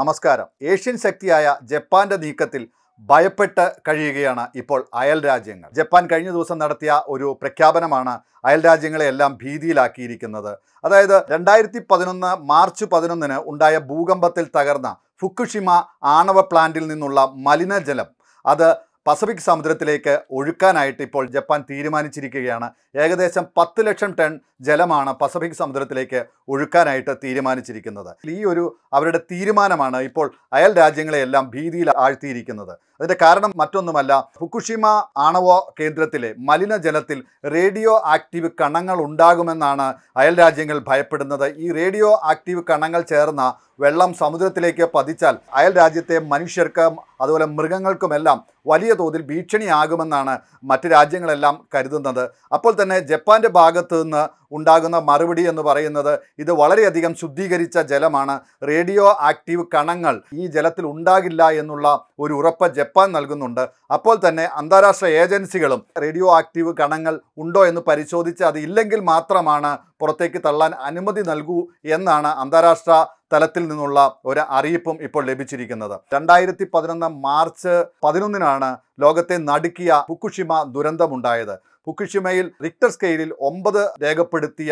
നമസ്കാരം ഏഷ്യൻ ശക്തിയായ ജപ്പാന്റെ നീക്കത്തിൽ ഭയപ്പെട്ട് കഴിയുകയാണ് ഇപ്പോൾ അയൽ രാജ്യങ്ങൾ ജപ്പാൻ കഴിഞ്ഞ ദിവസം നടത്തിയ ഒരു പ്രഖ്യാപനമാണ് അയൽ രാജ്യങ്ങളെ എല്ലാം ഭീതിയിലാക്കിയിരിക്കുന്നത് അതായത് രണ്ടായിരത്തി പതിനൊന്ന് മാർച്ച് പതിനൊന്നിന് ഉണ്ടായ ഭൂകമ്പത്തിൽ തകർന്ന ഫുക്കുഷിമ ആണവ പ്ലാന്റിൽ നിന്നുള്ള മലിനജലം അത് പസഫിക് സമുദ്രത്തിലേക്ക് ഒഴുക്കാനായിട്ട് ഇപ്പോൾ ജപ്പാൻ തീരുമാനിച്ചിരിക്കുകയാണ് ഏകദേശം പത്ത് ലക്ഷം ടൺ ജലമാണ് പസഫിക് സമുദ്രത്തിലേക്ക് ഒഴുക്കാനായിട്ട് തീരുമാനിച്ചിരിക്കുന്നത് ഈ ഒരു അവരുടെ തീരുമാനമാണ് ഇപ്പോൾ അയൽ രാജ്യങ്ങളെയെല്ലാം ഭീതിയിൽ ആഴ്ത്തിയിരിക്കുന്നത് അതിൻ്റെ കാരണം മറ്റൊന്നുമല്ല ഫുക്കുഷിമ ആണവ കേന്ദ്രത്തിലെ മലിനജലത്തിൽ റേഡിയോ ആക്റ്റീവ് കണങ്ങൾ ഉണ്ടാകുമെന്നാണ് അയൽ രാജ്യങ്ങൾ ഭയപ്പെടുന്നത് ഈ റേഡിയോ ആക്റ്റീവ് കണങ്ങൾ ചേർന്ന വെള്ളം സമുദ്രത്തിലേക്ക് പതിച്ചാൽ അയൽ രാജ്യത്തെ മനുഷ്യർക്ക് അതുപോലെ മൃഗങ്ങൾക്കുമെല്ലാം വലിയ തോതിൽ ഭീഷണിയാകുമെന്നാണ് മറ്റ് രാജ്യങ്ങളെല്ലാം കരുതുന്നത് അപ്പോൾ തന്നെ ജപ്പാൻ്റെ ഭാഗത്ത് നിന്ന് ഉണ്ടാകുന്ന മറുപടി എന്ന് പറയുന്നത് ഇത് വളരെയധികം ശുദ്ധീകരിച്ച ജലമാണ് റേഡിയോ ആക്റ്റീവ് കണങ്ങൾ ഈ ജലത്തിൽ ഉണ്ടാകില്ല എന്നുള്ള ഒരു ഉറപ്പ് ജപ്പാൻ നൽകുന്നുണ്ട് അപ്പോൾ തന്നെ അന്താരാഷ്ട്ര ഏജൻസികളും റേഡിയോ ആക്റ്റീവ് കണങ്ങൾ ഉണ്ടോ എന്ന് പരിശോധിച്ച് അത് ഇല്ലെങ്കിൽ മാത്രമാണ് പുറത്തേക്ക് തള്ളാൻ അനുമതി നൽകൂ എന്നാണ് അന്താരാഷ്ട്ര തലത്തിൽ നിന്നുള്ള ഒരു അറിയിപ്പും ഇപ്പോൾ ലഭിച്ചിരിക്കുന്നത് രണ്ടായിരത്തി പതിനൊന്ന് മാർച്ച് പതിനൊന്നിനാണ് ലോകത്തെ നടുക്കിയ ഫുക്കുഷിമ ദുരന്തമുണ്ടായത് ഫുക്കുഷിമയിൽ റിക്ടർ സ്കെയിലിൽ ഒമ്പത് രേഖപ്പെടുത്തിയ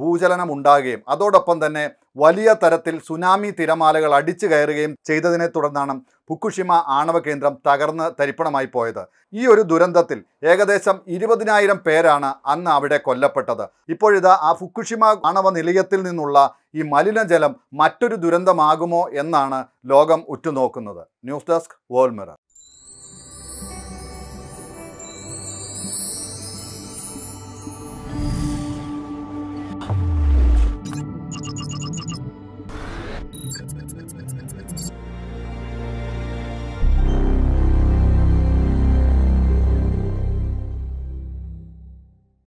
ഭൂചലനം ഉണ്ടാകുകയും അതോടൊപ്പം തന്നെ വലിയ തരത്തിൽ സുനാമി തിരമാലകൾ അടിച്ചു കയറുകയും ചെയ്തതിനെ തുടർന്നാണ് ഫുക്കുഷിമ ആണവ കേന്ദ്രം തകർന്ന് തരിപ്പണമായി പോയത് ഈ ഒരു ദുരന്തത്തിൽ ഏകദേശം ഇരുപതിനായിരം പേരാണ് അന്ന് അവിടെ കൊല്ലപ്പെട്ടത് ഇപ്പോഴിതാ ആ ഫുക്കുഷിമ ആണവ നിലയത്തിൽ നിന്നുള്ള ഈ മലിനജലം മറ്റൊരു ദുരന്തമാകുമോ എന്നാണ് ലോകം ഉറ്റുനോക്കുന്നത് ന്യൂസ് ഡെസ്ക് വേൾഡ് മിറർ